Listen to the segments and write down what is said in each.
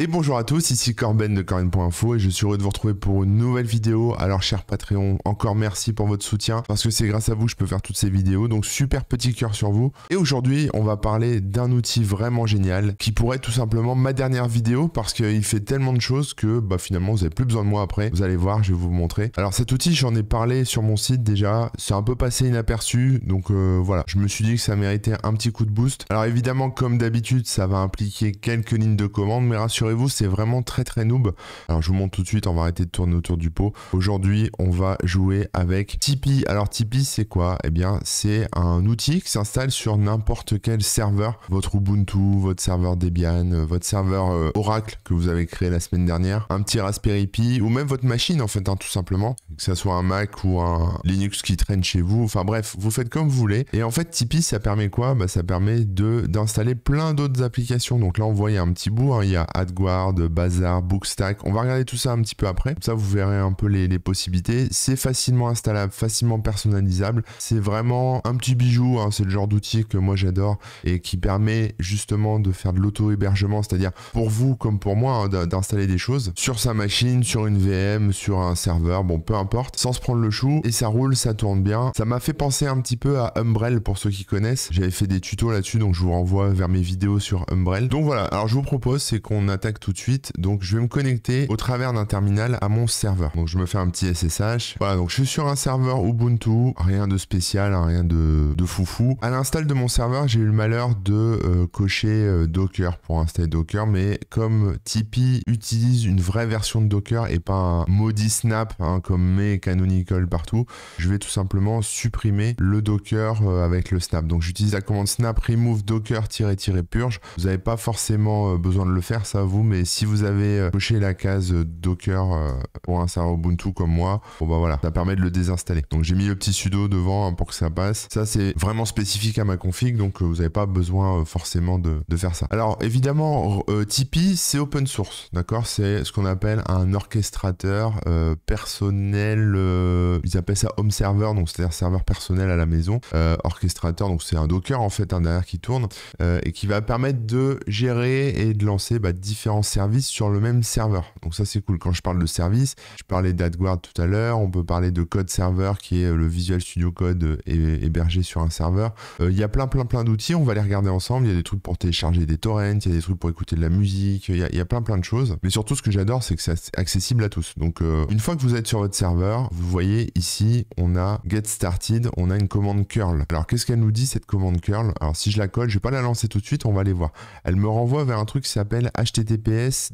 Et bonjour à tous, ici Corben de Corben.info et je suis heureux de vous retrouver pour une nouvelle vidéo. Alors cher Patreon, encore merci pour votre soutien parce que c'est grâce à vous que je peux faire toutes ces vidéos. Donc super petit cœur sur vous. Et aujourd'hui, on va parler d'un outil vraiment génial qui pourrait être tout simplement ma dernière vidéo parce qu'il fait tellement de choses que bah, finalement vous n'avez plus besoin de moi après. Vous allez voir, je vais vous montrer. Alors cet outil, j'en ai parlé sur mon site déjà. C'est un peu passé inaperçu. Donc euh, voilà, je me suis dit que ça méritait un petit coup de boost. Alors évidemment, comme d'habitude, ça va impliquer quelques lignes de commande, mais rassurez vous vous c'est vraiment très très noob. Alors je vous montre tout de suite, on va arrêter de tourner autour du pot. Aujourd'hui, on va jouer avec Tipeee. Alors Tipeee, c'est quoi Et eh bien, c'est un outil qui s'installe sur n'importe quel serveur. Votre Ubuntu, votre serveur Debian, euh, votre serveur euh, Oracle que vous avez créé la semaine dernière, un petit Raspberry Pi ou même votre machine en fait, hein, tout simplement. Que ce soit un Mac ou un Linux qui traîne chez vous. Enfin bref, vous faites comme vous voulez. Et en fait, Tipeee, ça permet quoi bah, Ça permet d'installer plein d'autres applications. Donc là, on voit, il un petit bout. Hein. il y a Ad Bazar, Bazaar, Bookstack. On va regarder tout ça un petit peu après. ça, vous verrez un peu les, possibilités. C'est facilement installable, facilement personnalisable. C'est vraiment un petit bijou. Hein. C'est le genre d'outil que moi j'adore et qui permet justement de faire de l'auto-hébergement, c'est-à-dire pour vous comme pour moi, hein, d'installer des choses sur sa machine, sur une VM, sur un serveur, bon, peu importe, sans se prendre le chou. Et ça roule, ça tourne bien. Ça m'a fait penser un petit peu à Umbrel pour ceux qui connaissent. J'avais fait des tutos là-dessus, donc je vous renvoie vers mes vidéos sur Umbrel. Donc voilà, alors je vous propose, c'est qu'on a tout de suite. Donc je vais me connecter au travers d'un terminal à mon serveur. Donc je me fais un petit SSH. Voilà, donc je suis sur un serveur Ubuntu, rien de spécial, hein, rien de, de foufou. À l'install de mon serveur, j'ai eu le malheur de euh, cocher euh, Docker pour installer Docker, mais comme Tipeee utilise une vraie version de Docker et pas un maudit snap hein, comme mes canonical partout, je vais tout simplement supprimer le Docker euh, avec le snap. Donc j'utilise la commande snap remove docker-purge. Vous n'avez pas forcément besoin de le faire, ça vous mais si vous avez euh, coché la case Docker euh, pour un serveur Ubuntu comme moi, bon bah voilà, ça permet de le désinstaller. Donc j'ai mis le petit sudo devant hein, pour que ça passe. Ça c'est vraiment spécifique à ma config, donc euh, vous n'avez pas besoin forcément de, faire ça. Alors évidemment, Tipeee c'est open source, d'accord C'est ce qu'on appelle un orchestrateur personnel ils appellent ça home server, donc c'est-à-dire serveur personnel à la maison, euh, orchestrateur, donc c'est un Docker en fait, un hein, derrière qui tourne euh, et qui va permettre de gérer et de lancer bah, différents services sur le même serveur. Donc ça c'est cool. Quand je parle de service, je parlais d'AdGuard tout à l'heure, on peut parler de code serveur qui est euh, le Visual Studio Code hébergé sur un serveur. Il y a plein plein plein d'outils, on va les regarder ensemble. Il y a des trucs pour télécharger des torrents, il y a des trucs pour écouter de la musique, il y, a, plein plein de choses. Mais surtout ce que j'adore c'est que c'est accessible à tous. Donc une fois que vous êtes sur votre serveur, vous voyez ici, on a get started, on a une commande curl. Alors qu'est-ce qu'elle nous dit cette commande curl Alors si je la colle, je vais pas la lancer tout de suite, on va aller voir. Elle me renvoie vers un truc qui s'appelle https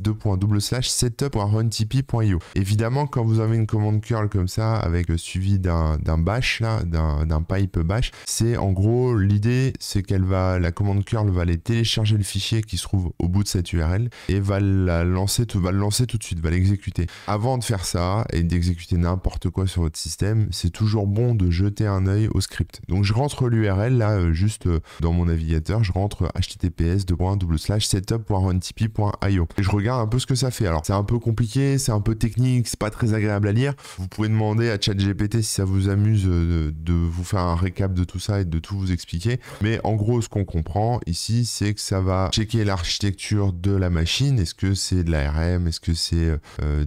setup.runtp.io. Évidemment, quand vous avez une commande curl comme ça, avec suivi d'un bash, là, d'un pipe bash, c'est en gros l'idée, c'est qu'elle va, la commande curl va aller télécharger le fichier qui se trouve au bout de cette URL et va la lancer, va le lancer tout de suite, va l'exécuter. Avant de faire ça et d'exécuter n'importe quoi sur votre système, c'est toujours bon de jeter un œil au script. Donc je rentre l'URL là, euh, juste euh, dans mon navigateur, je rentre https euh, setup.runTP.io et je regarde un peu ce que ça fait. Alors c'est un peu compliqué, c'est un peu technique, c'est pas très agréable à lire. Vous pouvez demander à ChatGPT si ça vous amuse de, vous faire un récap de tout ça et de tout vous expliquer. Mais en gros, ce qu'on comprend ici, c'est que ça va checker l'architecture de la machine. Est-ce que c'est de l'ARM Est-ce que c'est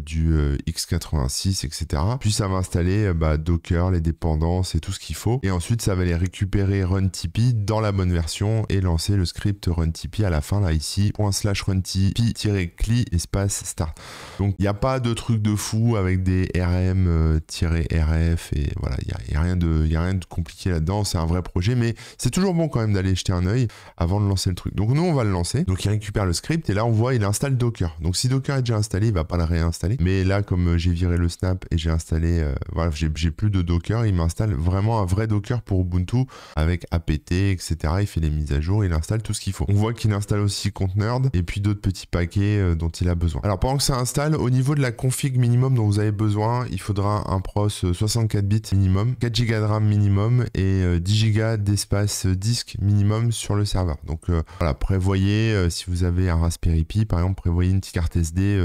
du x86, etc. Puis ça va installer euh, bah, Docker, les dépendances et tout ce qu'il faut. Et ensuite, ça va aller récupérer RunTP dans la bonne version et lancer le script RunTP à la fin, là, ici, slash cli espace start. Donc, il n'y a pas de truc de fou avec des RM-RF euh, et voilà, il n'y a, rien de, a rien de compliqué là-dedans. C'est un vrai projet, mais c'est toujours bon quand même d'aller jeter un œil avant de lancer le truc. Donc, nous, on va le lancer. Donc, il récupère le script et là, on voit, il installe Docker. Donc, si Docker est déjà installé, il ne va pas le réinstaller. Mais là, comme euh, j'ai viré le snap et j'ai installé, voilà, j'ai plus de Docker. Il m'installe vraiment un vrai Docker pour Ubuntu avec apt, etc. Il fait les mises à jour. Il installe tout ce qu'il faut. On voit qu'il installe aussi Containerd et puis d'autres petits paquets euh, dont il a besoin. Alors pendant que ça installe, au niveau de la config minimum dont vous avez besoin, il faudra un pros 64 euh, bits minimum, 4 Go de RAM minimum et 10 euh, Go d'espace disque minimum sur le serveur. Donc voilà, prévoyez si vous avez un Raspberry Pi par exemple, prévoyez une petite carte SD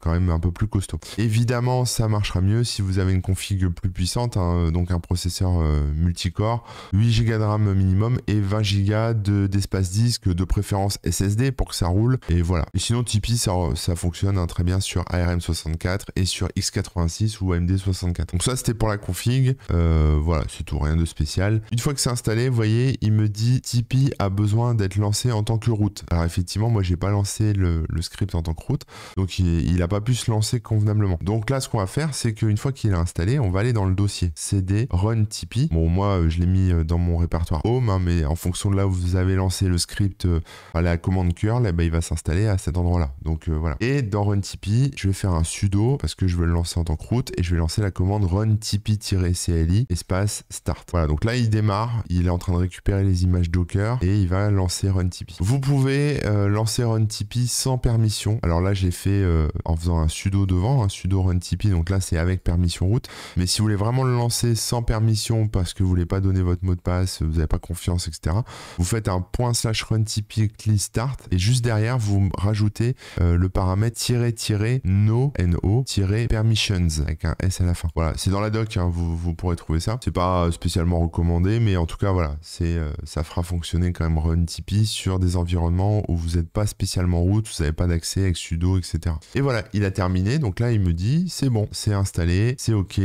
quand même un peu plus costaud. Évidemment, ça marchera mieux si vous avez une config plus puissante, hein, donc un processeur euh, multicore, 8 Go de RAM minimum et 20 Go d'espace disque, de préférence SSD pour que ça roule. Et voilà. Et sinon, Tipeee, ça, fonctionne hein, très bien sur ARM64 et sur x86 ou AMD64. Donc ça, c'était pour la config. Euh, voilà, c'est tout, rien de spécial. Une fois que c'est installé, vous voyez, il me dit Tipeee a besoin d'être lancé en tant que route. Alors effectivement, moi, j'ai pas lancé le, script en tant que route, donc il, il a pas pu se lancer convenablement. Donc là, ce qu'on va faire, c'est qu'une fois qu'il est installé, on va dans le dossier. cd run Tipeee. Bon, moi, euh, je l'ai mis euh, dans mon répertoire home, hein, mais en fonction de là où vous avez lancé le script euh, à la commande curl, et ben, bah, il va s'installer à cet endroit-là. Donc voilà. Et dans run Tipeee, je vais faire un sudo parce que je veux le lancer en tant que route et je vais lancer la commande run tipeee-cli espace start. Voilà, donc là, il démarre. Il est en train de récupérer les images Docker et il va lancer run Tipeee. Vous pouvez lancer run Tipeee sans permission. Alors là, j'ai fait en faisant un sudo devant, un sudo run Tipeee. Donc là, c'est avec permission route. Mais si vous voulez vraiment le lancer sans permission parce que vous voulez pas donner votre mot de passe, vous n'avez pas confiance, etc., vous faites un point slash run typically start et juste derrière, vous rajoutez euh, le paramètre tirer tirer no, no, tirer permissions avec un S à la fin. Voilà, c'est dans la doc, hein, vous, vous, pourrez trouver ça. C'est pas euh, spécialement recommandé, mais en tout cas, voilà, c'est euh, ça fera fonctionner quand même run Tipeee sur des environnements où vous n'êtes pas spécialement route, vous n'avez pas d'accès avec sudo, etc. Et voilà, il a terminé. Donc là, il me dit, c'est bon, c'est installé, c'est OK,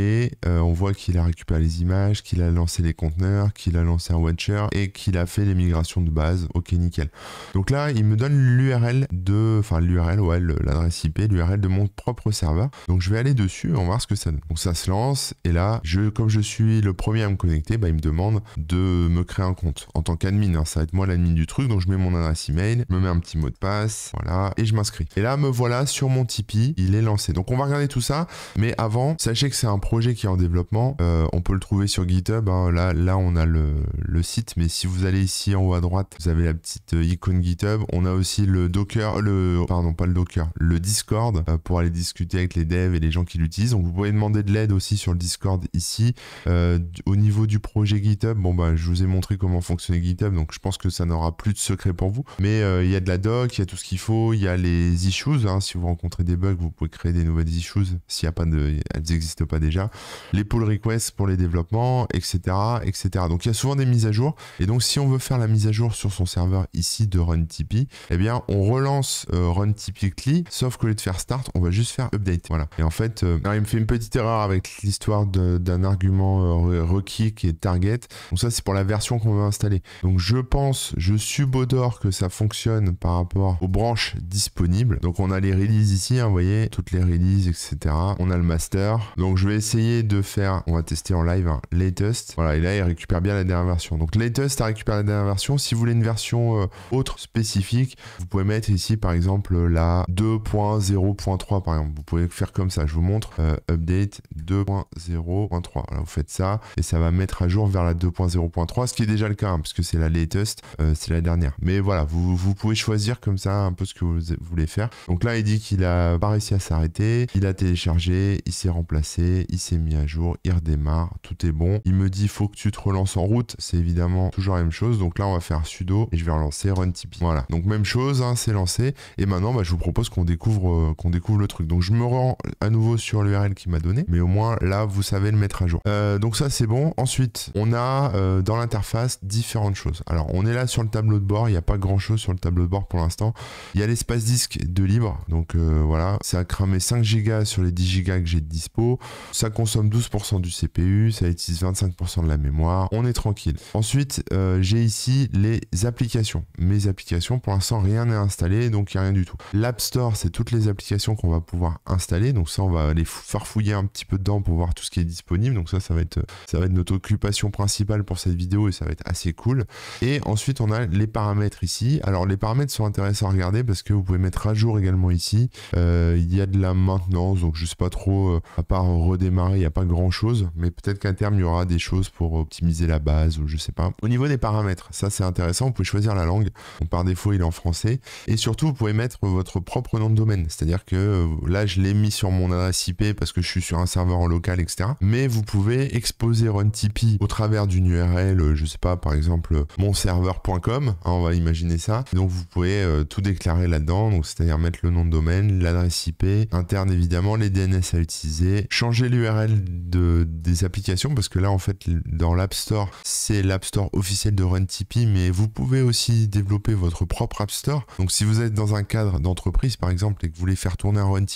euh, on voit qu'il a récupéré les images, qu'il a lancé les conteneurs, qu'il a lancé un watcher et qu'il a fait les migrations de base. Ok, nickel. Donc là, il me donne l'URL de, enfin l'URL, ouais, l'adresse IP, l'URL de mon propre serveur. Donc je vais aller dessus, on va voir ce que ça donne. Donc ça se lance et là, comme je suis le premier à me connecter, bah, il me demande de me créer un compte en tant qu'admin. Hein. ça va être moi l'admin du truc, donc je mets mon adresse email, je me mets un petit mot de passe, voilà, et je m'inscris. Et là, me voilà sur mon Tipeee, il est lancé. Donc on va regarder tout ça, mais avant, sachez que c'est un projet qui en développement. Euh, on peut le trouver sur GitHub. Hein. Là, là, on a le, site, mais si vous allez ici en haut à droite, vous avez la petite euh, icône GitHub. On a aussi le Docker, le pardon, pas le Docker, le Discord euh, pour aller discuter avec les devs et les gens qui l'utilisent. Donc vous pouvez demander de l'aide aussi sur le Discord ici. au niveau du projet GitHub, bon bah je vous ai montré comment fonctionnait GitHub, donc je pense que ça n'aura plus de secret pour vous. Mais il y a de la doc, il y a tout ce qu'il faut, il y a les issues. Hein. Si vous rencontrez des bugs, vous pouvez créer des nouvelles issues s'il n'y a pas de, elles n'existent pas déjà les pull requests pour les développements, etc., etc. Donc il y a souvent des mises à jour. Et donc si on veut faire la mise à jour sur son serveur ici de RunTP, eh bien on relance euh, RunTP sauf qu'au lieu de faire start, on va juste faire update. Voilà. Et en fait, euh, il me fait une petite erreur avec l'histoire d'un argument euh, requi et qui target. Donc ça c'est pour la version qu'on veut installer. Donc je pense, je subodore que ça fonctionne par rapport aux branches disponibles. Donc on a les releases ici, hein, vous voyez, toutes les releases, etc. On a le master. Donc je vais essayer de faire, on va tester en live, hein, latest. Voilà, et là, il récupère bien la dernière version. Donc latest, a récupéré la dernière version. Si vous voulez une version euh, autre, spécifique, vous pouvez mettre ici, par exemple, la 2.0.3, par exemple. Vous pouvez faire comme ça, je vous montre, euh, update 2.0.3. Voilà, vous faites ça, et ça va mettre à jour vers la 2.0.3, ce qui est déjà le cas, hein, puisque c'est la latest, euh, c'est la dernière. Mais voilà, vous, pouvez choisir comme ça un peu ce que vous voulez faire. Donc là, il dit qu'il a pas réussi à s'arrêter, il a téléchargé, il s'est remplacé, il s'est mis mis à jour, il redémarre, tout est bon. Il me dit faut que tu te relances en route, c'est évidemment toujours la même chose. Donc là, on va faire sudo et je vais relancer run Tipeee. Voilà, donc même chose, hein, c'est lancé. Et maintenant, bah, je vous propose qu'on découvre, euh, qu'on découvre le truc. Donc je me rends à nouveau sur l'URL qui m'a donné, mais au moins là, vous savez le mettre à jour. Euh, donc ça, c'est bon. Ensuite, on a euh, dans l'interface différentes choses. Alors, on est là sur le tableau de bord, il n'y a pas grand chose sur le tableau de bord pour l'instant. Il y a l'espace disque de libre, donc voilà, ça a cramé 5 gigas sur les 10 gigas que j'ai de dispo. Ça consomme 12% du CPU, ça utilise 25% de la mémoire, on est tranquille. Ensuite, euh, j'ai ici les applications. Mes applications, pour l'instant, rien n'est installé, donc il n'y a rien du tout. L'App Store, c'est toutes les applications qu'on va pouvoir installer, donc ça, on va aller farfouiller un petit peu dedans pour voir tout ce qui est disponible, donc ça, ça va être, ça va être notre occupation principale pour cette vidéo et ça va être assez cool. Et ensuite, on a les paramètres ici. Alors, les paramètres sont intéressants à regarder parce que vous pouvez mettre à jour également ici. Euh, il y a de la maintenance, donc je sais pas trop, euh, à part redémarrer, pas grand chose, mais peut-être qu'à terme, il y aura des choses pour optimiser la base ou je sais pas. Au niveau des paramètres, ça c'est intéressant, vous pouvez choisir la langue. par défaut, il est en français. Et surtout, vous pouvez mettre votre propre nom de domaine. C'est-à-dire que euh, là, je l'ai mis sur mon adresse IP parce que je suis sur un serveur en local, etc. Mais vous pouvez exposer RunTP au travers d'une URL, euh, je sais pas, par exemple, euh, monserveur.com. serveur.com hein, on va imaginer ça. Donc, vous pouvez tout déclarer là-dedans. Donc, c'est-à-dire mettre le nom de domaine, l'adresse IP, interne évidemment, les DNS à utiliser, changer l'URL des applications parce que là, en fait, dans l'App Store, c'est l'App Store officiel de Run mais vous pouvez aussi développer votre propre App Store. Donc, si vous êtes dans un cadre d'entreprise, par exemple, et que vous voulez faire tourner un Run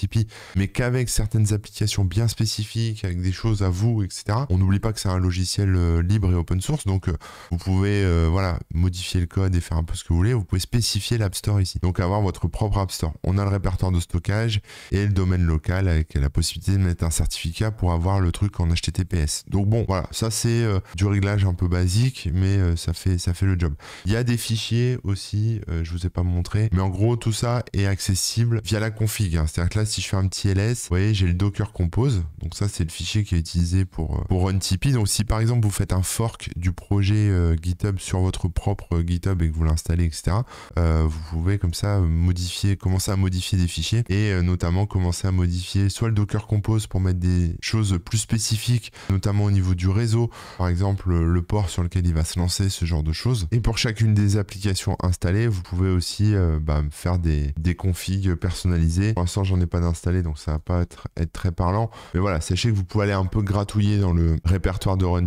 mais qu'avec certaines applications bien spécifiques, avec des choses à vous, etc., on n'oublie pas que c'est un logiciel euh, libre et open source. Donc, euh, vous pouvez, euh, voilà, modifier le code et faire un peu ce que vous voulez. Vous pouvez spécifier l'App Store ici. Donc, avoir votre propre App Store. On a le répertoire de stockage et le domaine local avec la possibilité de mettre un certificat pour avoir le truc en HTTPS. Donc bon, voilà, ça c'est euh, du réglage un peu basique, mais euh, ça, fait, ça fait le job. Il y a des fichiers aussi, euh, je vous ai pas montré, mais en gros tout ça est accessible via la config. Hein. C'est-à-dire que là, si je fais un petit ls, vous voyez, j'ai le Docker Compose. Donc ça, c'est le fichier qui est utilisé pour, pour Run Tipeee. Donc si par exemple vous faites un fork du projet GitHub sur votre propre GitHub et que vous l'installez, etc., vous pouvez comme ça modifier, commencer à modifier des fichiers et notamment commencer à modifier soit le Docker Compose pour mettre des choses plus spécifique, notamment au niveau du réseau, par exemple euh, le port sur lequel il va se lancer, ce genre de choses. Et pour chacune des applications installées, vous pouvez aussi euh, bah, faire des, des configs personnalisés. Pour l'instant, j'en ai pas d'installé, donc ça va pas être, être très parlant. Mais voilà, sachez que vous pouvez aller un peu gratouiller dans le répertoire de Run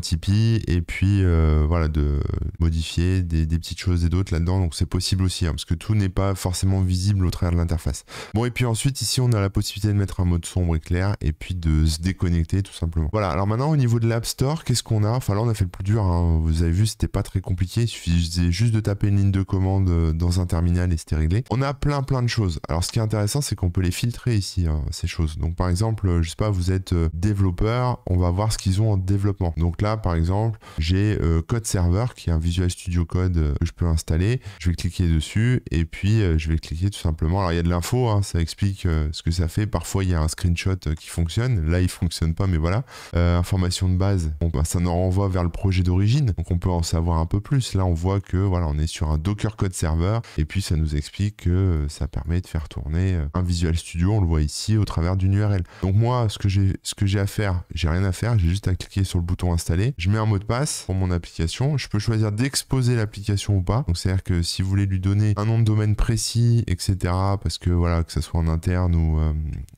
et puis euh, voilà, de modifier des, petites choses et d'autres là-dedans. Donc c'est possible aussi, hein, parce que tout n'est pas forcément visible au travers de l'interface. Bon, et puis ensuite, ici, on a la possibilité de mettre un mode sombre et clair et puis de se déconnecter tout simplement. Voilà, alors maintenant au niveau de l'App Store, qu'est-ce qu'on a Enfin là on a fait le plus dur, hein. vous avez vu c'était pas très compliqué, il suffisait juste de taper une ligne de commande euh, dans un terminal et c'était réglé. On a plein plein de choses. Alors ce qui est intéressant c'est qu'on peut les filtrer ici, hein, ces choses. Donc par exemple, euh, je sais pas, vous êtes euh, développeur, on va voir ce qu'ils ont en développement. Donc là par exemple, j'ai Code Server qui est un Visual Studio Code que je peux installer. Je vais cliquer dessus et puis je vais cliquer tout simplement. Alors il y a de l'info, hein, ça explique ce que ça fait. Parfois il y a un screenshot qui fonctionne, là il fonctionne pas mais voilà. Euh, information de base, ça nous renvoie vers le projet d'origine, donc on peut en savoir un peu plus. Là, on voit que voilà, on est sur un Docker Code Server, et puis ça nous explique que euh, ça permet de faire tourner euh, un Visual Studio, on le voit ici, au travers d'une URL. Donc moi, ce que j'ai, à faire, j'ai rien à faire, j'ai juste à cliquer sur le bouton installer. Je mets un mot de passe pour mon application. Je peux choisir d'exposer l'application ou pas. Donc c'est-à-dire que si vous voulez lui donner un nom de domaine précis, etc., parce que voilà, que ça soit en interne ou,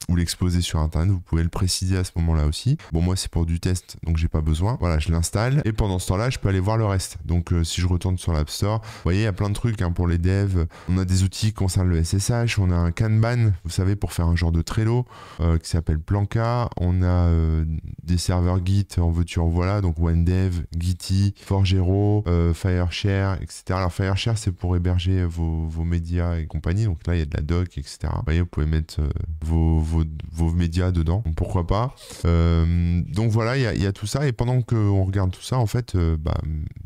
ou l'exposer sur internet, vous pouvez le préciser à ce moment-là aussi. Bon, moi, c'est pour du test, donc j'ai pas besoin. Voilà, je l'installe. Et pendant ce temps-là, je peux aller voir le reste. Donc, euh, si je retourne sur l'App Store, vous voyez, il y a plein de trucs hein, pour les devs. On a des outils qui concernent le SSH. On a un Kanban, vous savez, pour faire un genre de Trello euh, qui s'appelle Planca. On a euh, des serveurs Git, en voiture. tu en voilà. Donc, OneDev, Gitty, Forgero, Fireshare, etc. Alors, Fireshare, c'est pour héberger vos, médias et compagnie. Donc là, il y a de la doc, etc. Vous voyez, vous pouvez mettre vos, médias dedans. pourquoi pas euh, donc voilà, il y, a tout ça. Et pendant qu'on regarde tout ça, en fait, euh, bah,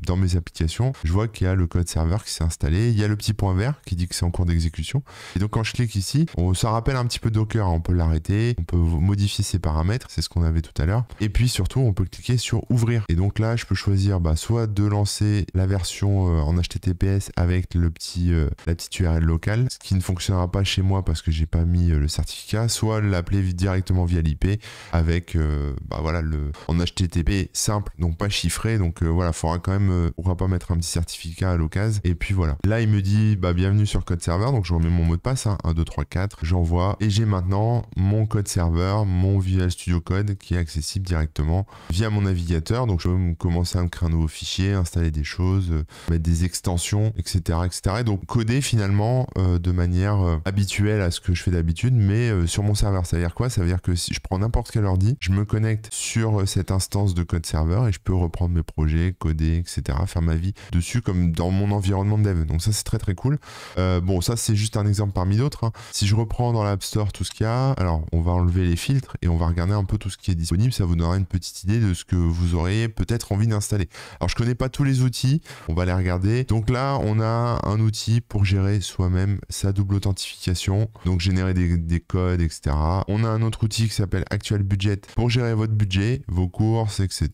dans mes applications, je vois qu'il y a le code serveur qui s'est installé. Il y a le petit point vert qui dit que c'est en cours d'exécution. Et donc quand je clique ici, ça rappelle un petit peu Docker. On peut l'arrêter, on peut modifier ses paramètres, c'est ce qu'on avait tout à l'heure. Et puis surtout, on peut cliquer sur ouvrir. Et donc là, je peux choisir bah, soit de lancer la version euh, en HTTPS avec le petit, la petite URL locale, ce qui ne fonctionnera pas chez moi parce que j'ai pas mis le certificat, soit l'appeler directement via l'IP avec euh, bah voilà, le, en HTTP simple, donc pas chiffré. Donc voilà euh, voilà, faudra quand même, euh, on pourra pas mettre un petit certificat à l'occasion. Et puis voilà. Là, il me dit, bah bienvenue sur code serveur. Donc je remets mon mot de passe, 1, 2, 3, 4. J'envoie et j'ai maintenant mon code serveur, mon Visual Studio Code qui est accessible directement via mon navigateur. Donc je peux commencer à me créer un nouveau fichier, installer des choses, mettre des extensions, etc., etc. Et donc coder finalement de manière habituelle à ce que je fais d'habitude, mais sur mon serveur. Ça veut dire quoi Ça veut dire que si je prends n'importe quel ordi, je me me connecte sur euh, cette instance de code serveur et je peux reprendre mes projets, coder, etc., faire ma vie dessus comme dans mon environnement de dev. Donc ça, c'est très très cool. Euh, bon, ça, c'est juste un exemple parmi d'autres. Hein. Si je reprends dans l'App Store tout ce qu'il y a, alors on va enlever les filtres et on va regarder un peu tout ce qui est disponible. Ça vous donnera une petite idée de ce que vous aurez peut-être envie d'installer. Alors, je connais pas tous les outils. On va les regarder. Donc là, on a un outil pour gérer soi-même sa double authentification. Donc, générer des, des codes, etc. On a un autre outil qui s'appelle Actual Budget pour gérer votre budget, vos courses, etc.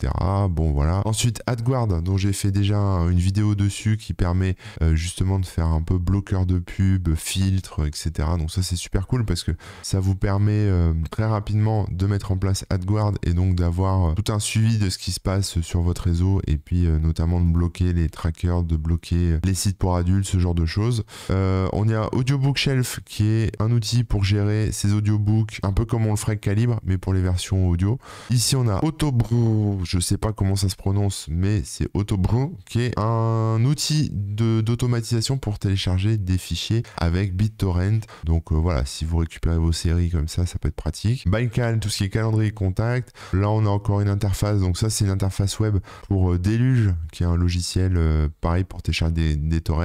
Bon voilà. Ensuite, AdGuard, dont j'ai fait déjà une vidéo dessus qui permet euh, justement de faire un peu bloqueur de pub, filtre, etc. Donc ça c'est super cool parce que ça vous permet euh, très rapidement de mettre en place AdGuard et donc d'avoir euh, tout un suivi de ce qui se passe sur votre réseau et puis notamment de bloquer les trackers, de bloquer les sites pour adultes, ce genre de choses. on a Audiobook Shelf qui est un outil pour gérer ses audiobooks un peu comme on le ferait Calibre mais pour les versions audio Ici, on a Autobrew, je sais pas comment ça se prononce, mais c'est Autobrew, qui est un outil d'automatisation pour télécharger des fichiers avec BitTorrent. Donc euh, voilà, si vous récupérez vos séries comme ça, ça peut être pratique. Bycal, tout ce qui est calendrier et contact. Là, on a encore une interface. Donc ça, c'est une interface web pour euh, Deluge, qui est un logiciel euh, pareil pour télécharger des, torrents.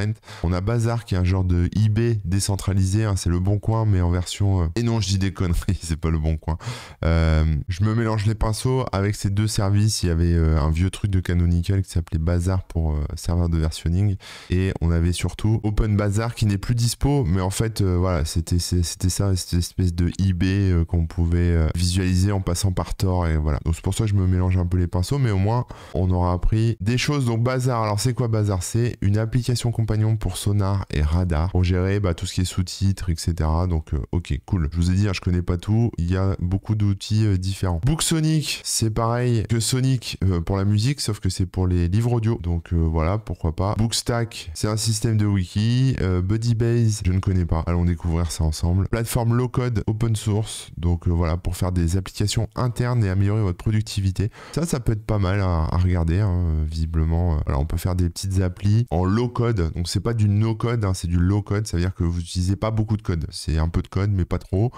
On a Bazar, qui est un genre de eBay décentralisé. Hein. c'est le bon coin, mais en version... Et non, je dis des conneries, c'est pas le bon coin. je me mélange les pinceaux. Avec ces deux services, il y avait euh, un vieux truc de Canonical qui s'appelait Bazar pour euh, serveur de versionning. Et on avait surtout Open Bazar qui n'est plus dispo. Mais en fait, euh, voilà, c'était c'était ça, cette espèce de eBay qu'on pouvait visualiser en passant par Tor. Et voilà. Donc c'est pour ça que je me mélange un peu les pinceaux. Mais au moins, on aura appris des choses. Donc Bazar, alors c'est quoi Bazar C'est une application compagnon pour sonar et radar pour gérer bah, tout ce qui est sous-titres, etc. Donc ok, cool. Je vous ai dit, hein, je connais pas tout. Il y a beaucoup d'outils différents BookSonic, Book Sonic, c'est pareil que Sonic euh, pour la musique, sauf que c'est pour les livres audio. Donc euh, voilà, pourquoi pas. Bookstack, c'est un système de wiki. Euh, BuddyBase, je ne connais pas. Allons découvrir ça ensemble. Plateforme low code, open source. Donc voilà, pour faire des applications internes et améliorer votre productivité. Ça, ça peut être pas mal à, regarder, hein, visiblement. Alors on peut faire des petites applis en low code. Donc c'est pas du no code, hein, c'est du low code. Ça veut dire que vous n'utilisez pas beaucoup de code. C'est un peu de code, mais pas trop,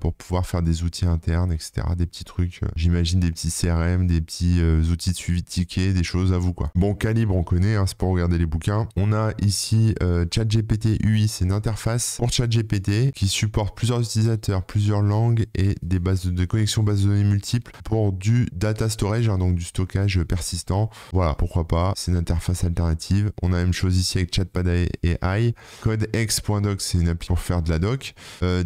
pour pouvoir faire des outils internes, etc. Des petits trucs, euh, j'imagine des petits CRM, des petits euh, outils de suivi de tickets, des choses à vous quoi. Bon, calibre, on connaît, hein, c'est pour regarder les bouquins. On a ici euh, ChatGPT UI, c'est une interface pour ChatGPT qui supporte plusieurs utilisateurs, plusieurs langues et des bases de, connexion bases de données multiples pour du data storage, hein, donc du stockage persistant. Voilà, pourquoi pas, c'est une interface alternative. On a la même chose ici avec Chatpad AI. X.doc, c'est une appli pour faire de la doc. Euh,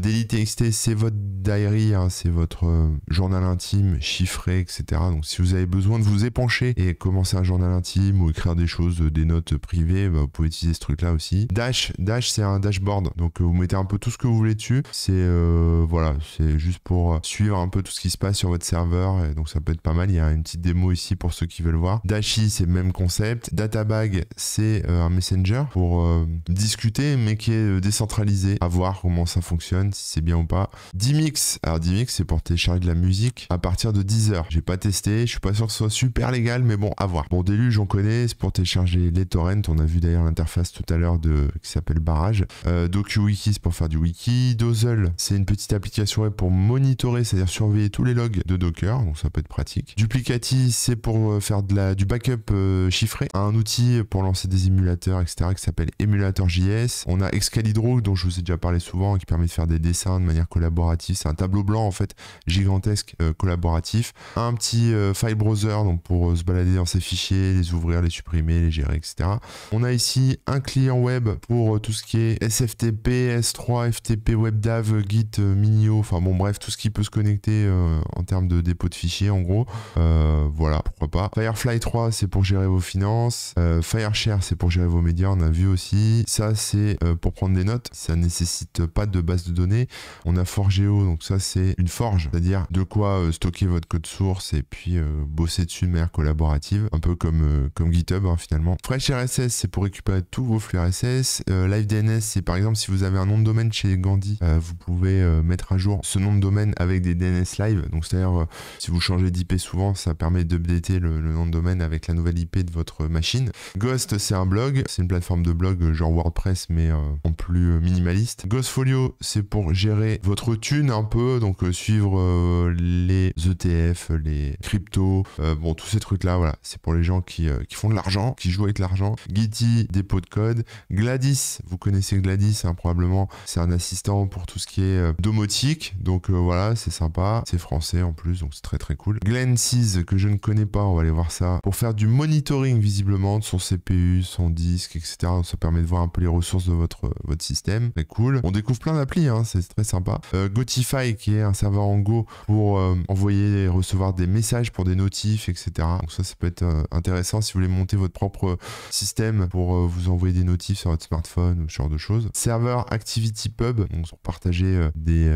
c'est votre diary, hein, c'est votre journal journal intime, chiffré, etc. Donc si vous avez besoin de vous épancher et commencer un journal intime ou écrire des choses, euh, des notes privées, bah, vous pouvez utiliser ce truc-là aussi. Dash, Dash c'est un dashboard. Donc euh, vous mettez un peu tout ce que vous voulez dessus. C'est euh, voilà, c'est juste pour suivre un peu tout ce qui se passe sur votre serveur. donc ça peut être pas mal. Il y a une petite démo ici pour ceux qui veulent voir. Dashi c'est le même concept. Databag c'est un messenger pour discuter mais qui est décentralisé. À voir comment ça fonctionne, si c'est bien ou pas. Dimix, alors Dimix c'est pour télécharger de la musique à partir de 10h. J'ai pas testé, je suis pas sûr que ce soit super légal, mais bon, à voir. Bon, Déluge, on connaît, c'est pour télécharger les torrents. On a vu d'ailleurs l'interface tout à l'heure de qui s'appelle Barrage. Euh, DocuWiki, c'est pour faire du wiki. Dozzle, c'est une petite application pour monitorer, c'est-à-dire surveiller tous les logs de Docker, donc ça peut être pratique. Duplicati, c'est pour euh, faire de la, du backup euh, chiffré. Un outil pour lancer des émulateurs, etc., qui s'appelle Emulator.js. On a Excalidro, dont je vous ai déjà parlé souvent, qui permet de faire des dessins de manière collaborative. C'est un tableau blanc, en fait, gigantesque, collaboratif, un petit euh, file browser donc pour euh, se balader dans ses fichiers, les ouvrir, les supprimer, les gérer, etc. On a ici un client web pour euh, tout ce qui est SFTP, S3, FTP, WebDAV, Git, Minio, enfin bon bref, tout ce qui peut se connecter en termes de dépôt de fichiers en gros. voilà, pourquoi pas. Firefly 3, c'est pour gérer vos finances. Fireshare, c'est pour gérer vos médias, on a vu aussi. Ça, c'est pour prendre des notes. Ça ne nécessite pas de base de données. On a ForgeO, donc ça, c'est une forge, c'est-à-dire de quoi euh, stocker votre code source et puis euh, bosser dessus de manière collaborative, un peu comme, euh, comme GitHub hein, finalement. Fresh RSS, c'est pour récupérer tous vos flux RSS. Live DNS, c'est par exemple si vous avez un nom de domaine chez Gandhi, vous pouvez mettre à jour ce nom de domaine avec des DNS live. Donc c'est-à-dire si vous changez d'IP souvent, ça permet d'updater le, nom de domaine avec la nouvelle IP de votre machine. Ghost, c'est un blog, c'est une plateforme de blog genre WordPress mais en plus minimaliste. Ghostfolio, c'est pour gérer votre thune un peu, donc suivre les ETF, les e cryptos, euh, bon, tous ces trucs-là, voilà. C'est pour les gens qui, euh, qui font de l'argent, qui jouent avec l'argent. Gitty, dépôt de code. Gladys, vous connaissez Gladys, hein, probablement. C'est un assistant pour tout ce qui est euh, domotique. Donc voilà, c'est sympa. C'est français en plus, donc c'est très très cool. Seize, que je ne connais pas, on va aller voir ça. Pour faire du monitoring, visiblement, de son CPU, son disque, etc. ça permet de voir un peu les ressources de votre, votre système. cool. On découvre plein d'applis hein, c'est très sympa. Gotify, qui est un serveur en Go pour envoyer et recevoir des messages pour des notifs, etc. Donc ça, ça peut être euh, intéressant si vous voulez monter votre propre euh, système pour euh, vous envoyer des notifs sur votre smartphone ou ce genre de choses. Serveur Activity Pub, donc pour partager des,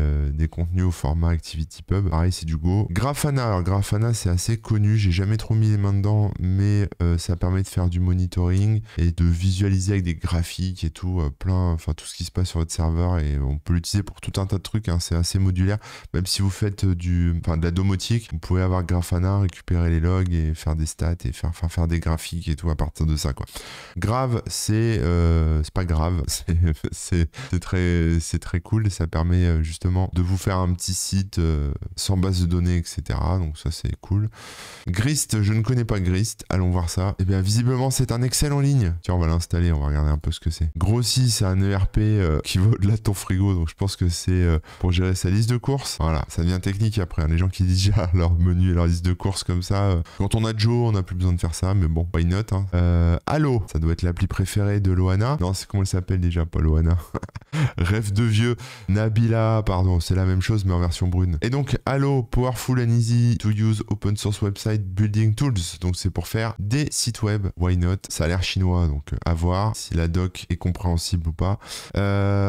contenus au format Activity Pub. Pareil, c'est du Go. Grafana, alors Grafana, c'est assez connu. J'ai jamais trop mis les mains dedans, mais ça permet de faire du monitoring et de visualiser avec des graphiques et tout, plein, enfin tout ce qui se passe sur votre serveur. Et on peut l'utiliser pour tout un tas de trucs. Hein. C'est assez modulaire. Même si vous faites du, enfin la domotique. Vous pouvez avoir Grafana, récupérer les logs et faire des stats et faire, des graphiques et tout à partir de ça, quoi. Grave, c'est euh, pas grave, c'est très, très cool et ça permet euh, justement de vous faire un petit site euh, sans base de données, etc. Donc ça, c'est cool. Grist, je ne connais pas Grist, allons voir ça. Et eh bien, visiblement, c'est un Excel en ligne. Tiens, on va l'installer, on va regarder un peu ce que c'est. Grossi, c'est un ERP euh, qui vaut de delà ton frigo, donc je pense que c'est pour gérer sa liste de courses. Voilà, ça devient technique après qui disent déjà ah, leur menu et leur liste de courses comme ça. Euh, quand on a Joe, on n'a plus besoin de faire ça, mais bon, why not hein. euh, Allo, ça doit être l'appli préférée de Loana. Non, c'est comment elle s'appelle déjà, pas Loana. Rêve de vieux. Nabila, pardon, c'est la même chose, mais en version brune. Et donc, Allo, Powerful and Easy to Use Open Source Website Building Tools. Donc, c'est pour faire des sites web. Why not Ça a l'air chinois, donc euh, à voir si la doc est compréhensible ou pas.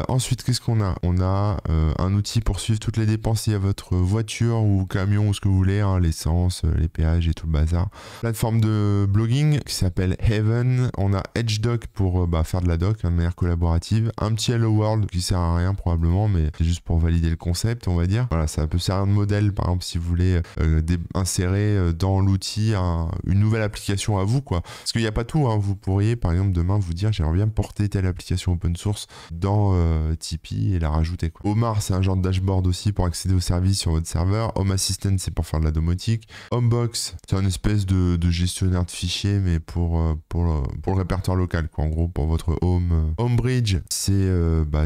ensuite, qu'est-ce qu'on a On a, un outil pour suivre toutes les dépenses liées à votre voiture ou camions camion ou ce que vous voulez, hein, l'essence, euh, les péages et tout le bazar. Plateforme de blogging qui s'appelle Heaven. On a EdgeDoc pour euh, bah, faire de la doc hein, de manière collaborative. Un petit Hello World qui sert à rien probablement, mais c'est juste pour valider le concept, on va dire. Voilà, ça peut servir de modèle, par exemple, si vous voulez euh, insérer dans l'outil une nouvelle application à vous, quoi. Parce qu'il n'y a pas tout, hein. vous pourriez, par exemple, demain vous dire j'aimerais bien porter telle application open source dans Tipeee et la rajouter, quoi. Omar, c'est un genre de dashboard aussi pour accéder aux services sur votre serveur. Omar Assistant, c'est pour faire de la domotique. Homebox, c'est un espèce de, gestionnaire de fichiers, mais euh, pour, le, pour le répertoire local, quoi, en gros, pour votre home. Euh, Homebridge, c'est euh, bah,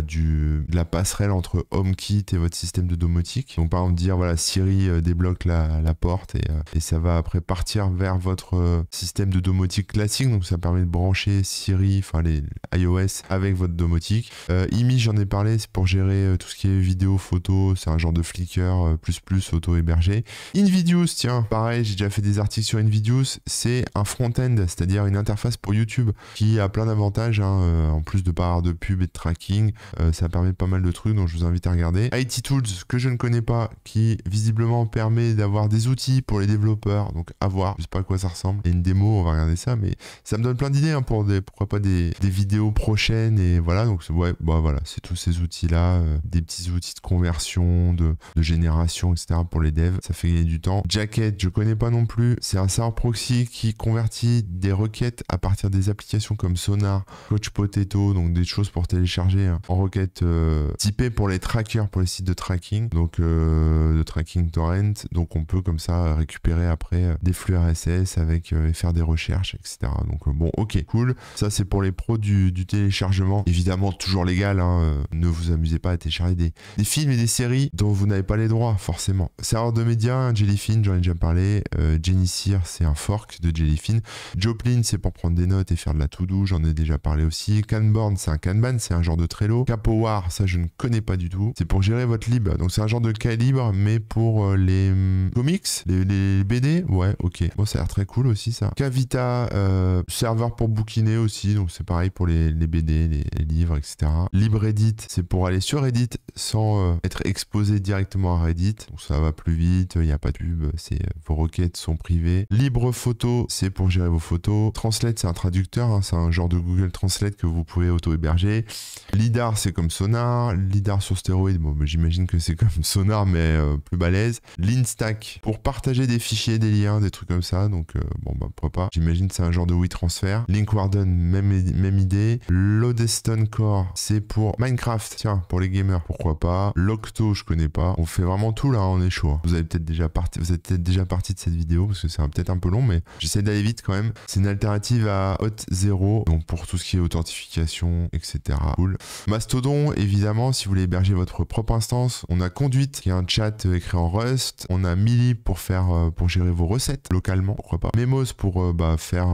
la passerelle entre HomeKit et votre système de domotique. Donc, par exemple, dire, voilà, Siri débloque la, porte et, ça va après partir vers votre système de domotique classique. Donc, ça permet de brancher Siri, enfin, les iOS avec votre domotique. Imi, j'en ai parlé, c'est pour gérer tout ce qui est vidéo, photo, c'est un genre de Flickr, plus plus, auto héberger. Invidius, tiens, pareil, j'ai déjà fait des articles sur InVideos, c'est un front-end, c'est-à-dire une interface pour YouTube qui a plein d'avantages, hein, euh, en plus de part de pub et de tracking, euh, ça permet pas mal de trucs, donc je vous invite à regarder. IT Tools, que je ne connais pas, qui visiblement permet d'avoir des outils pour les développeurs, donc à voir, je sais pas à quoi ça ressemble. Et une démo, on va regarder ça, mais ça me donne plein d'idées hein, pour des, pourquoi pas des, vidéos prochaines, et voilà, donc ouais, bah voilà, c'est tous ces outils-là, euh, des petits outils de conversion, de, de génération, etc. pour les dev ça fait gagner du temps. Jacket, je connais pas non plus, c'est un serveur proxy qui convertit des requêtes à partir des applications comme Sonar, Coach Potato, donc des choses pour télécharger hein, en requêtes euh, typées pour les trackers, pour les sites de tracking, donc euh, de tracking torrent, donc on peut comme ça récupérer après euh, des flux RSS avec et faire des recherches, etc. Donc bon, ok, cool. Ça c'est pour les pros du, téléchargement, évidemment toujours légal. Hein, ne vous amusez pas à télécharger des, des films et des séries dont vous n'avez pas les droits, forcément. Ça de médias, Jellyfin, j'en ai déjà parlé. Euh, Jenny Sear, c'est un fork de Jellyfin. Joplin, c'est pour prendre des notes et faire de la to-do, j'en ai déjà parlé aussi. Canborn, c'est un Kanban, c'est un genre de Trello. Capowar, ça je ne connais pas du tout. C'est pour gérer votre libre, Donc c'est un genre de calibre, mais pour euh, les hum, comics, les, BD. Ouais, ok. Bon, ça a l'air très cool aussi ça. Cavita, euh, serveur pour bouquiner aussi. Donc c'est pareil pour les, BD, les, livres, etc. edit c'est pour aller sur Reddit sans être exposé directement à Reddit. Donc ça va plus plus vite, il n'y a pas de pub, c'est euh, vos requêtes sont privées. Libre photo, c'est pour gérer vos photos. Translate, c'est un traducteur, hein, c'est un genre de Google Translate que vous pouvez auto-héberger. LIDAR, c'est comme Sonar. LIDAR sur stéroïde, bon, j'imagine que c'est comme Sonar, mais euh, plus balèze. LINSTACK, pour partager des fichiers, des liens, des trucs comme ça. Donc, euh, bon, bah, pourquoi pas. J'imagine c'est un genre de WeTransfer. Linkwarden, même, même idée. Lodestone Core, c'est pour Minecraft, tiens, pour les gamers, pourquoi pas. Locto, je connais pas. On fait vraiment tout là, on est chaud. Hein. Hein. Vous avez peut-être déjà parti, vous êtes peut-être déjà parti de cette vidéo parce que c'est peut-être un peu long, mais j'essaie d'aller vite quand même. C'est une alternative à Hot Zero. donc pour tout ce qui est authentification, etc. Cool. Mastodon, évidemment, si vous voulez héberger votre propre instance, on a Conduite qui est un chat euh, écrit en Rust. On a Mili pour faire, euh, pour gérer vos recettes localement, pourquoi pas. Memos pour euh, bah, faire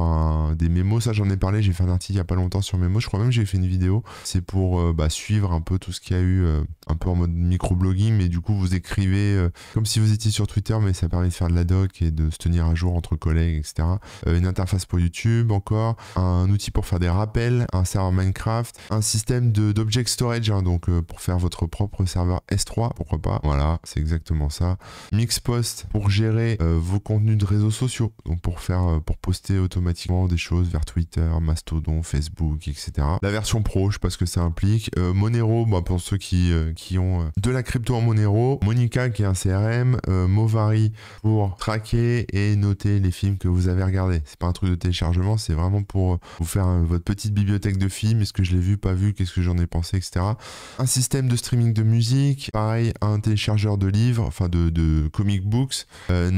des mémos, ça j'en ai parlé, j'ai fait un article il n'y a pas longtemps sur Memos. Je crois même j'ai fait une vidéo. C'est pour bah, suivre un peu tout ce qu'il y a eu, un peu en mode microblogging, mais du coup vous écrivez si vous étiez sur Twitter, mais ça permet de faire de la doc et de se tenir à jour entre collègues, etc. Euh, une interface pour YouTube encore, un outil pour faire des rappels, un serveur Minecraft, un système d'object storage, hein, donc euh, pour faire votre propre serveur S3, pourquoi pas. Voilà, c'est exactement ça. Mixpost pour gérer euh, vos contenus de réseaux sociaux, donc pour faire, pour poster automatiquement des choses vers Twitter, Mastodon, Facebook, etc. La version pro, je sais pas ce que ça implique. Monero, bah, pour ceux qui, qui ont de la crypto en Monero. Monica qui est un CRM euh, Movari pour traquer et noter les films que vous avez regardés. C'est pas un truc de téléchargement, c'est vraiment pour euh, vous faire euh, votre petite bibliothèque de films. Est-ce que je l'ai vu, pas vu, qu'est-ce que j'en ai pensé, etc. Un système de streaming de musique, pareil, un téléchargeur de livres, enfin de, comic books. Euh,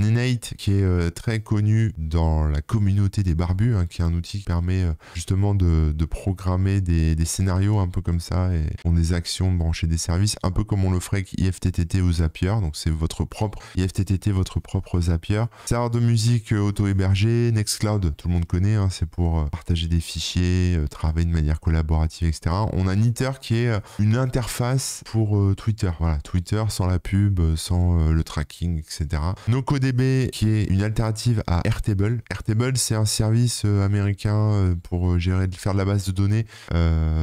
qui est très connu dans la communauté des barbus, hein, qui est un outil qui permet justement de, programmer des, scénarios un peu comme ça et ont des actions, de brancher des services, un peu comme on le ferait avec IFTTT ou Zapier. Donc c'est votre propre IFTTT, votre propre Zapier. Serveur de musique euh, auto-hébergé, Nextcloud, tout le monde connaît, hein, c'est pour euh, partager des fichiers, euh, travailler de manière collaborative, etc. On a Niter qui est une interface pour Twitter. Voilà, Twitter sans la pub, sans le tracking, etc. NocoDB qui est une alternative à Airtable. Airtable, c'est un service américain pour gérer, faire de la base de données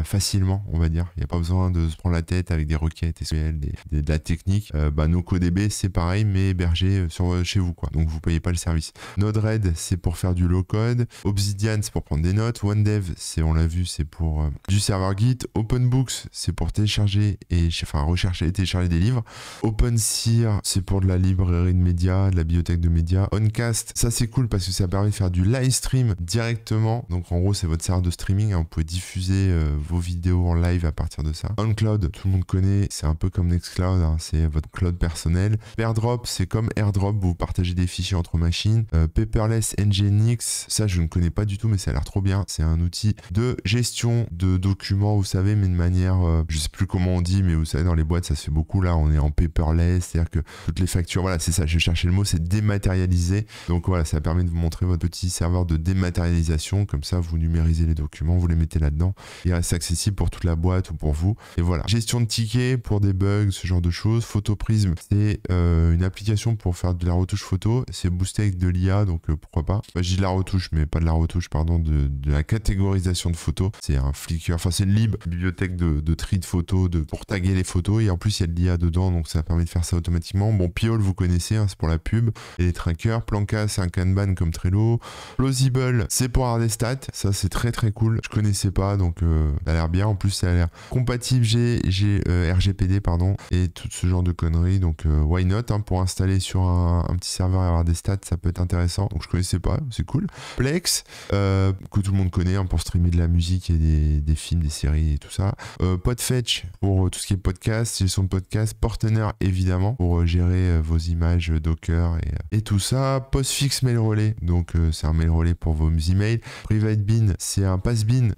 facilement, on va dire. Il n'y a pas besoin de se prendre la tête avec des requêtes SQL, des, de la technique. bah, NocoDB, c'est pareil, mais hébergé euh, sur, euh, chez vous, quoi. Donc vous payez pas le service. Node-RED, c'est pour faire du low-code. Obsidian, c'est pour prendre des notes. One Dev c'est, on l'a vu, c'est pour euh, du serveur Git. Open Books, c'est pour télécharger et, enfin, rechercher et télécharger des livres. OpenSeer, c'est pour de la librairie de médias, de la bibliothèque de médias. Oncast, ça c'est cool parce que ça permet de faire du live stream directement. Donc en gros, c'est votre serveur de streaming. on hein. Vous pouvez diffuser vos vidéos en live à partir de ça. OnCloud, tout le monde connaît, c'est un peu comme Nextcloud, hein. c'est votre cloud personnel airdrop, c'est comme AirDrop, vous partagez des fichiers entre machines. Euh, paperless Nginx, ça je ne connais pas du tout, mais ça a l'air trop bien. C'est un outil de gestion de documents, vous savez, mais de manière, euh, je ne sais plus comment on dit, mais vous savez, dans les boîtes, ça se fait beaucoup. Là, on est en paperless, c'est-à-dire que toutes les factures, voilà, c'est ça, je cherché le mot, c'est dématérialisé. Donc voilà, ça permet de vous montrer votre petit serveur de dématérialisation. Comme ça, vous numérisez les documents, vous les mettez là-dedans. Il reste accessible pour toute la boîte ou pour vous. Et voilà. Gestion de tickets pour des bugs, ce genre de choses. Photoprisme, c'est euh, euh, une application pour faire de la retouche photo. C'est boosté avec de l'IA, donc euh, pourquoi pas. j'ai de la retouche, mais pas de la retouche, pardon, de, la catégorisation de photos. C'est un flicker, enfin c'est libre, bibliothèque de, tri de photos, de, pour taguer les photos. Et en plus, il y a de l'IA dedans, donc ça permet de faire ça automatiquement. Bon, Piol, vous connaissez, hein, c'est pour la pub. Et les trackers. Planca, c'est un Kanban comme Trello. Plausible, c'est pour avoir des stats. Ça, c'est très très cool. Je connaissais pas, donc euh, ça a l'air bien. En plus, ça a l'air compatible G, RGPD, pardon, et tout ce genre de conneries. Donc, why not Hein, pour installer sur un, petit serveur et avoir des stats, ça peut être intéressant. Donc je connaissais pas, c'est cool. Plex, euh, que tout le monde connaît hein, pour streamer de la musique et des, films, des séries et tout ça. Euh, Podfetch pour euh, tout ce qui est podcast, gestion de podcast. Portener évidemment pour gérer vos images Docker et, tout ça. Postfix Mail Relay, donc c'est un mail relais pour vos emails. Private Bin c'est un pass bin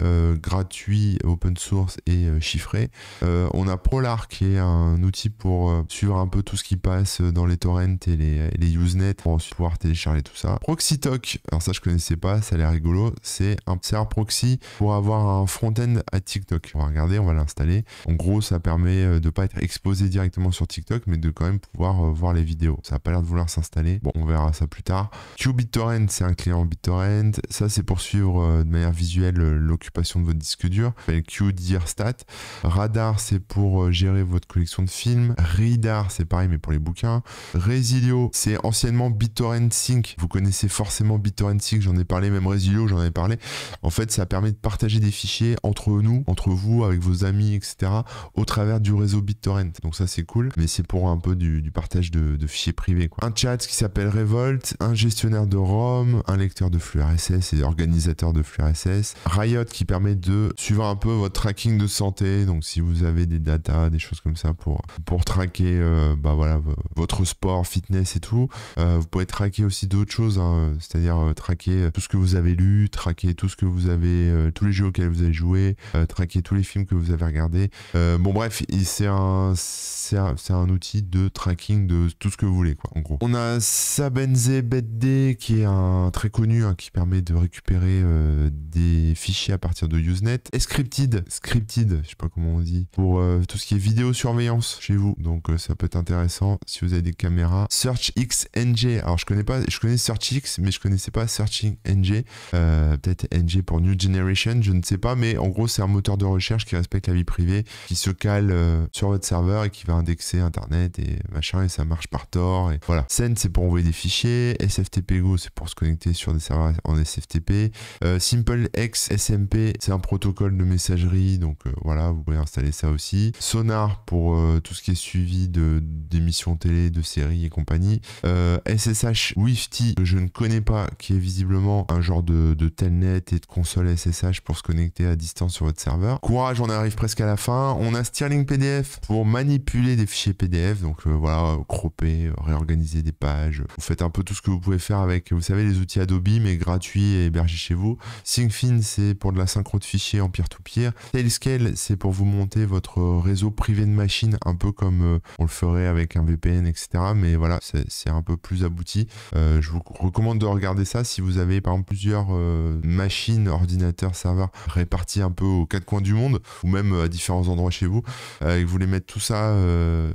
gratuit, open source et chiffré. on a Prolar qui est un outil pour suivre un peu tout ce qui passe euh, dans les torrents et les, euh, les Usenet pour pouvoir télécharger tout ça. ProxyTalk, alors ça je connaissais pas, ça a l'air rigolo, c'est un serveur proxy pour avoir un front-end à TikTok. On va regarder, on va l'installer. En gros, ça permet euh, de pas être exposé directement sur TikTok, mais de quand même pouvoir voir les vidéos. Ça a pas l'air de vouloir s'installer. Bon, on verra ça plus tard. QBitTorrent, c'est un client BitTorrent. Ça, c'est pour suivre de manière visuelle l'occupation de votre disque dur. QDirStat. Radar, c'est pour gérer votre collection de films. radar c'est pareil, mais pour les bouquins Resilio, c'est anciennement BitTorrent Sync. Vous connaissez forcément BitTorrent Sync, j'en ai parlé, même Resilio, j'en ai parlé. En fait, ça permet de partager des fichiers entre nous, entre vous, avec vos amis, etc., au travers du réseau BitTorrent. Donc ça, c'est cool, mais c'est pour un peu du, partage de, fichiers privés. Un chat qui s'appelle Revolt, un gestionnaire de ROM, un lecteur de flux RSS et organisateur de flux RSS. Riot qui permet de suivre un peu votre tracking de santé. Donc si vous avez des data, des choses comme ça pour, pour traquer euh, bah voilà, votre sport, fitness et tout. Euh, vous pouvez traquer aussi d'autres choses, hein, c'est-à-dire euh, traquer euh, tout ce que vous avez lu, traquer tout ce que vous avez, tous les jeux auxquels vous avez joué, traquer tous les films que vous avez regardés. bon bref, c'est un, c'est un, outil de tracking de tout ce que vous voulez, quoi, en gros. On a Sabenze qui est un très connu, hein, qui permet de récupérer des fichiers à partir de Usenet. Scripted, Scripted, je sais pas comment on dit, pour euh, tout ce qui est vidéo surveillance chez vous. Donc euh, ça peut être intéressant si vous avez des caméras. Xng, alors je connais pas, je connais SearchX, mais je connaissais pas Searching Euh, Peut-être NG pour New Generation, je ne sais pas, mais en gros c'est un moteur de recherche qui respecte la vie privée, qui se cale euh, sur votre serveur et qui va indexer Internet et machin, et ça marche par tort. Et voilà. Send, c'est pour envoyer des fichiers. SFTP Go, c'est pour se connecter sur des serveurs en SFTP. SimpleX, SMP, c'est un protocole de messagerie, donc euh, voilà, vous pouvez installer ça aussi. Sonar pour euh, tout ce qui est suivi d'émissions télé, de séries et compagnie. SSH euh, Wifty, que je ne connais pas, qui est visiblement un genre de, de, telnet et de console SSH pour se connecter à distance sur votre serveur. Courage, on arrive presque à la fin. On a Stirling PDF pour manipuler des fichiers PDF, donc voilà, cropper, réorganiser des pages. Vous faites un peu tout ce que vous pouvez faire avec, vous savez, les outils Adobe, mais gratuits et hébergés chez vous. Syncfin, c'est pour de la synchro de fichiers en peer-to-peer. -peer. Tailscale, c'est pour vous monter votre réseau privé de machines, un peu comme euh, on le ferait avec un VPN, etc. Mais voilà, c'est un peu plus abouti. Euh, je vous recommande de regarder ça si vous avez par exemple plusieurs euh, machines, ordinateurs, serveurs répartis un peu aux quatre coins du monde, ou même à différents endroits chez vous, et que vous voulez mettre tout ça,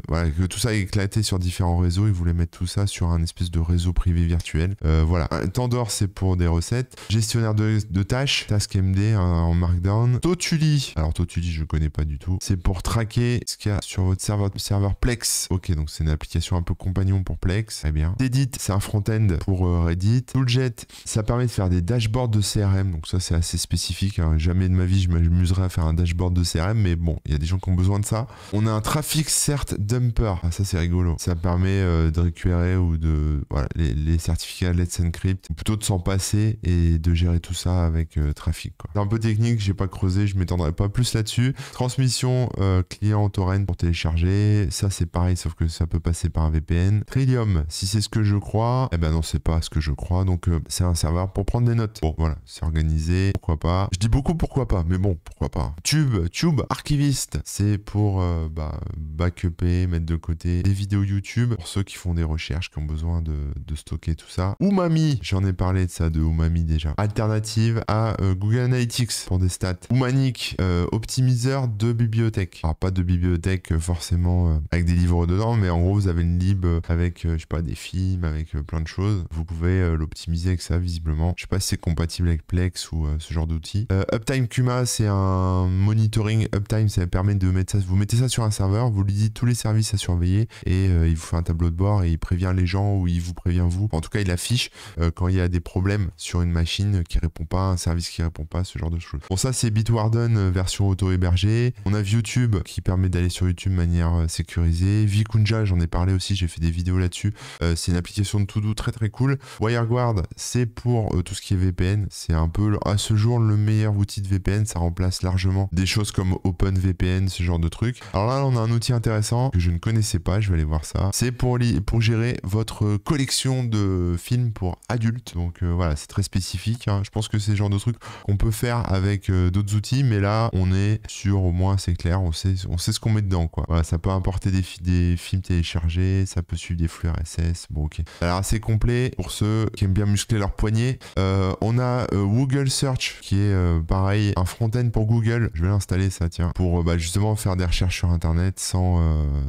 voilà, que tout ça éclaté sur différents réseaux, et vous voulez mettre tout ça sur un espèce de réseau privé virtuel. voilà. Tandor, c'est pour des recettes. Gestionnaire de, de tâches, task MD euh, en Markdown. Totuli. Alors Totuli, je connais pas du tout. C'est pour traquer ce qu'il y a sur votre serveur, serveur Plex. Ok, donc c'est une application un peu compagnon pour Plex. Très bien. Dedit, c'est un front-end pour euh, Reddit. Tooljet, ça permet de faire des dashboards de CRM. Donc ça, c'est assez spécifique. Hein. Jamais de ma vie, je m'amuserai à faire un dashboard de CRM, mais bon, il y a des gens qui ont besoin de ça. On a un trafic Cert dumper. Ah, ça, c'est rigolo. Ça permet euh, de récupérer ou de... Voilà, les, certificats Let's Encrypt. Plutôt de s'en passer et de gérer tout ça avec trafic c'est un peu technique, j'ai pas creusé, je m'étendrai pas plus là-dessus. Transmission euh, client torrent pour télécharger, ça c'est pareil, sauf que ça peut passer par un VPN. Trillium, si c'est ce que je crois, eh ben non, c'est pas ce que je crois, donc euh, c'est un serveur pour prendre des notes. Bon, voilà, c'est organisé, pourquoi pas. Je dis beaucoup pourquoi pas, mais bon, pourquoi pas. Tube, Tube Archiviste, c'est pour euh, bah, backup, mettre de côté des vidéos YouTube pour ceux qui font des recherches, qui ont besoin de, stocker tout ça. Umami, j'en ai parlé de ça, de Umami déjà. Alternative à Google Analytics pour des stats, ou euh, optimiseur de bibliothèque. Alors pas de bibliothèque euh, forcément euh, avec des livres dedans, mais en gros vous avez une lib avec, je sais pas, des films, avec plein de choses. Vous pouvez l'optimiser avec ça visiblement. Je sais pas si c'est compatible avec Plex ou ce genre d'outils. Uptime Kuma, c'est un monitoring Uptime, ça permet de mettre ça, vous mettez ça sur un serveur, vous lui dites tous les services à surveiller et il vous fait un tableau de bord et il prévient les gens ou il vous prévient vous. En tout cas, il affiche quand il y a des problèmes sur une machine qui répond pas, à un service qui répond pas, ce genre de choses. Bon, ça, c'est Bitwarden euh, version auto-hébergée. On a YouTube qui permet d'aller sur YouTube de manière euh, sécurisée. Vikunja, j'en ai parlé aussi, j'ai fait des vidéos là-dessus. Euh, c'est une application de tout très très cool. WireGuard, c'est pour tout ce qui est VPN. C'est un peu, à ce jour, le meilleur outil de VPN. Ça remplace largement des choses comme OpenVPN, ce genre de trucs. Alors là, on a un outil intéressant que je ne connaissais pas, je vais aller voir ça. C'est pour, pour gérer votre collection de films pour adultes. Donc voilà, c'est très spécifique. Hein. Je pense que c'est ce genre de trucs on peut faire avec euh, d'autres outils, mais là, on est sûr, au moins, c'est clair, on sait, on sait ce qu'on met dedans, quoi. ça peut importer des, films téléchargés, ça peut suivre des flux RSS, bon, ok. Alors, assez complet pour ceux qui aiment bien muscler leur poignet. Euh, on a euh, Google Search, qui est pareil, un front-end pour Google. Je vais l'installer, ça, tiens, pour bah, justement faire des recherches sur Internet sans,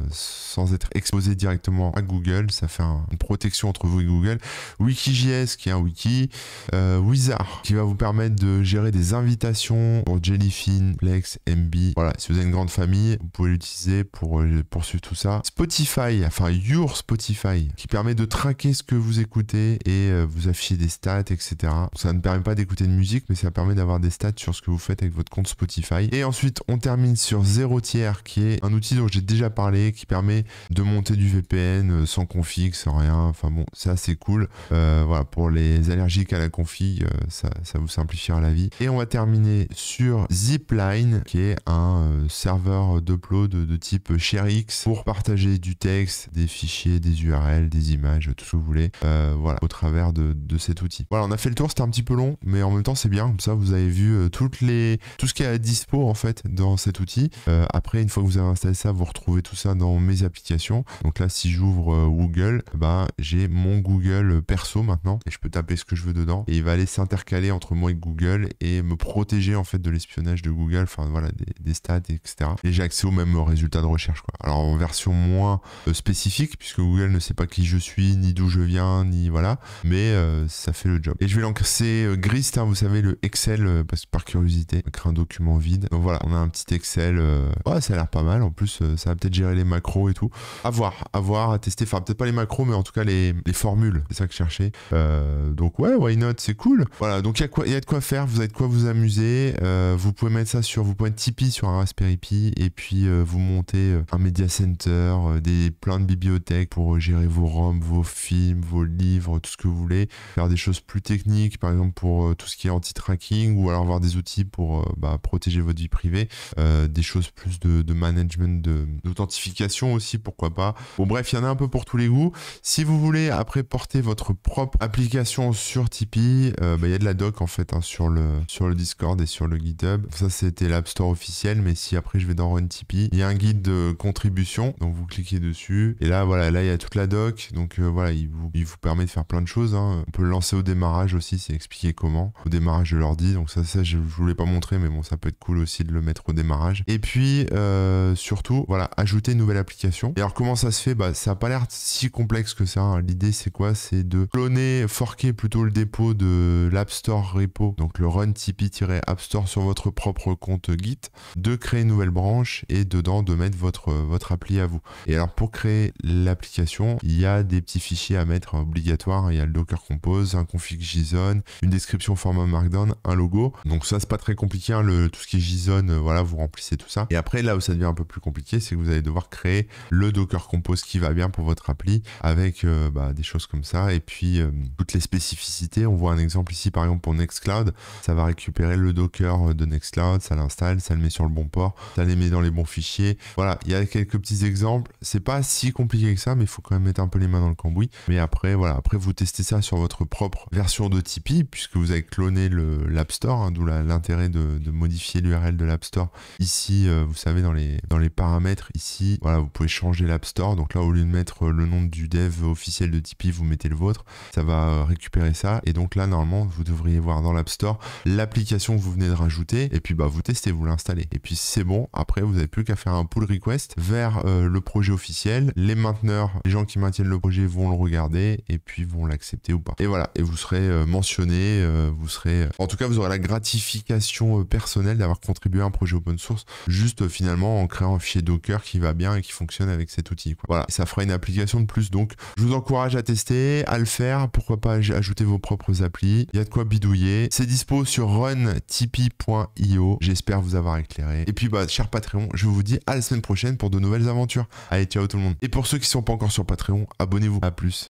sans être exposé directement à Google. Ça fait une protection entre vous et Google. WikiJS, qui est un wiki. Wizard, qui va vous permettre de gérer des invitations pour Jellyfin, Plex, MB. Voilà, si vous avez une grande famille, vous pouvez l'utiliser pour euh, poursuivre tout ça. Spotify, enfin Your Spotify, qui permet de traquer ce que vous écoutez et euh, vous afficher des stats, etc. Ça ne permet pas d'écouter de musique, mais ça permet d'avoir des stats sur ce que vous faites avec votre compte Spotify. Et ensuite, on termine sur Zero Tier, qui est un outil dont j'ai déjà parlé, qui permet de monter du VPN euh, sans config, sans rien. Enfin bon, ça c'est cool. voilà, pour les allergiques à la config, ça, ça vous simplifiera la et on va terminer sur Zipline, qui est un euh, serveur d'upload de type ShareX pour partager du texte, des fichiers, des URL, des images, tout ce que vous voulez, euh, voilà, au travers de, cet outil. Voilà, on a fait le tour, c'était un petit peu long, mais en même temps c'est bien, comme ça vous avez vu euh, toutes les, tout ce qui est à dispo en fait dans cet outil. après, une fois que vous avez installé ça, vous retrouvez tout ça dans mes applications. Donc là, si j'ouvre Google, bah, j'ai mon Google perso maintenant, et je peux taper ce que je veux dedans, et il va aller s'intercaler entre moi et Google, et me protéger en fait de l'espionnage de Google, enfin voilà, des, stats, etc. Et j'ai accès aux mêmes résultats de recherche. Quoi. Alors en version moins euh, spécifique, puisque Google ne sait pas qui je suis, ni d'où je viens, ni voilà, mais euh, ça fait le job. Et je vais lancer euh, Grist, hein, vous savez, le Excel, euh, parce que par curiosité, créer un document vide. Donc voilà, on a un petit Excel. Ouais, ça a l'air pas mal. En plus, ça va peut-être gérer les macros et tout. À voir, à voir, à tester. Enfin, peut-être pas les macros, mais en tout cas les, formules. C'est ça que je cherchais. donc ouais, why not, c'est cool. Voilà, donc il y, y a de quoi faire vous avez de quoi vous amuser. Euh, vous pouvez mettre ça sur, vos points Tipeee sur un Raspberry Pi et puis euh, vous montez euh, un media center, des plein de bibliothèques pour gérer vos roms, vos films, vos livres, tout ce que vous voulez. Faire des choses plus techniques, par exemple pour tout ce qui est anti-tracking ou alors avoir des outils pour bah, protéger votre vie privée, des choses plus de, management, d'authentification aussi, pourquoi pas. Bon bref, il y en a un peu pour tous les goûts. Si vous voulez après porter votre propre application sur Tipeee, bah, il y a de la doc en fait hein, sur le sur le Discord et sur le GitHub. Ça, c'était l'App Store officiel, mais si après je vais dans Run Tipeee, il y a un guide de contribution, donc vous cliquez dessus. Et là, voilà, là, il y a toute la doc. Donc euh, voilà, il vous, il vous, permet de faire plein de choses. Hein. On peut le lancer au démarrage aussi, c'est expliquer comment. Au démarrage de l'ordi, donc ça, ça, je, voulais pas montrer mais bon, ça peut être cool aussi de le mettre au démarrage. Et puis, euh, surtout, voilà, ajouter une nouvelle application. Et alors, comment ça se fait Bah, ça a pas l'air si complexe que ça. Hein. L'idée, c'est quoi C'est de cloner, forquer plutôt le dépôt de l'App Store Repo, donc le run Tipeee-App Store sur votre propre compte Git, de créer une nouvelle branche et dedans de mettre votre, euh, votre appli à vous. Et alors pour créer l'application, il y a des petits fichiers à mettre hein, obligatoires. Il y a le Docker Compose, un config JSON, une description format Markdown, un logo. Donc ça, c'est pas très compliqué. Hein, tout ce qui est JSON, euh, voilà, vous remplissez tout ça. Et après, là où ça devient un peu plus compliqué, c'est que vous allez devoir créer le Docker Compose qui va bien pour votre appli avec euh, bah, des choses comme ça. Et puis, toutes les spécificités. On voit un exemple ici, par exemple, pour Nextcloud ça va récupérer le Docker de Nextcloud, ça l'installe, ça le met sur le bon port, ça les met dans les bons fichiers. Voilà, il y a quelques petits exemples. C'est pas si compliqué que ça, mais il faut quand même mettre un peu les mains dans le cambouis. Mais après, voilà, après vous testez ça sur votre propre version de Tipeee, puisque vous avez cloné l'App Store, hein, d'où l'intérêt de, modifier l'URL de l'App Store. Ici, euh, vous savez, dans les, dans les paramètres, ici, voilà, vous pouvez changer l'App Store. Donc là, au lieu de mettre le nom du dev officiel de Tipeee, vous mettez le vôtre. Ça va récupérer ça. Et donc là, normalement, vous devriez voir dans l'App Store l'application que vous venez de rajouter, et puis bah vous testez, vous l'installez. Et puis c'est bon, après vous n'avez plus qu'à faire un pull request vers euh, le projet officiel. Les mainteneurs, les gens qui maintiennent le projet vont le regarder et puis vont l'accepter ou pas. Et voilà, et vous serez euh, mentionné, euh, vous serez... En tout cas, vous aurez la gratification personnelle d'avoir contribué à un projet open source, juste finalement en créant un fichier Docker qui va bien et qui fonctionne avec cet outil. Voilà, ça fera une application de plus. Donc je vous encourage à tester, à le faire, pourquoi pas ajouter vos propres applis. Il y a de quoi bidouiller. C'est disponible sur runtipeee.io. J'espère vous avoir éclairé. Et puis, bah, cher Patreon, je vous dis à la semaine prochaine pour de nouvelles aventures. Allez, ciao tout le monde. Et pour ceux qui sont pas encore sur Patreon, abonnez-vous. À plus.